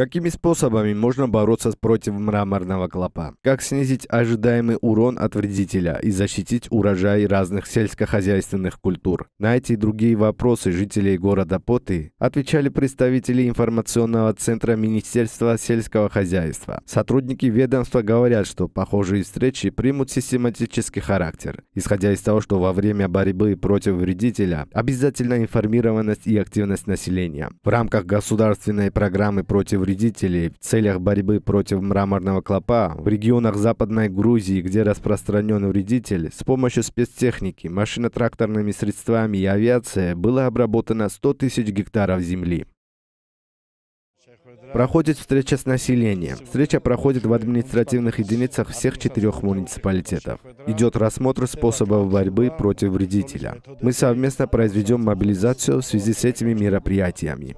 Какими способами можно бороться против мраморного клопа? Как снизить ожидаемый урон от вредителя и защитить урожай разных сельскохозяйственных культур? На эти и другие вопросы жителей города Поты отвечали представители информационного центра Министерства сельского хозяйства. Сотрудники ведомства говорят, что похожие встречи примут систематический характер, исходя из того, что во время борьбы против вредителя обязательно информированность и активность населения. В рамках государственной программы против вредителей в целях борьбы против мраморного клопа в регионах Западной Грузии, где распространен вредитель, с помощью спецтехники, машино-тракторными средствами и авиации было обработано 100 тысяч гектаров земли. Проходит встреча с населением. Встреча проходит в административных единицах всех четырех муниципалитетов. Идет рассмотр способов борьбы против вредителя. Мы совместно произведем мобилизацию в связи с этими мероприятиями.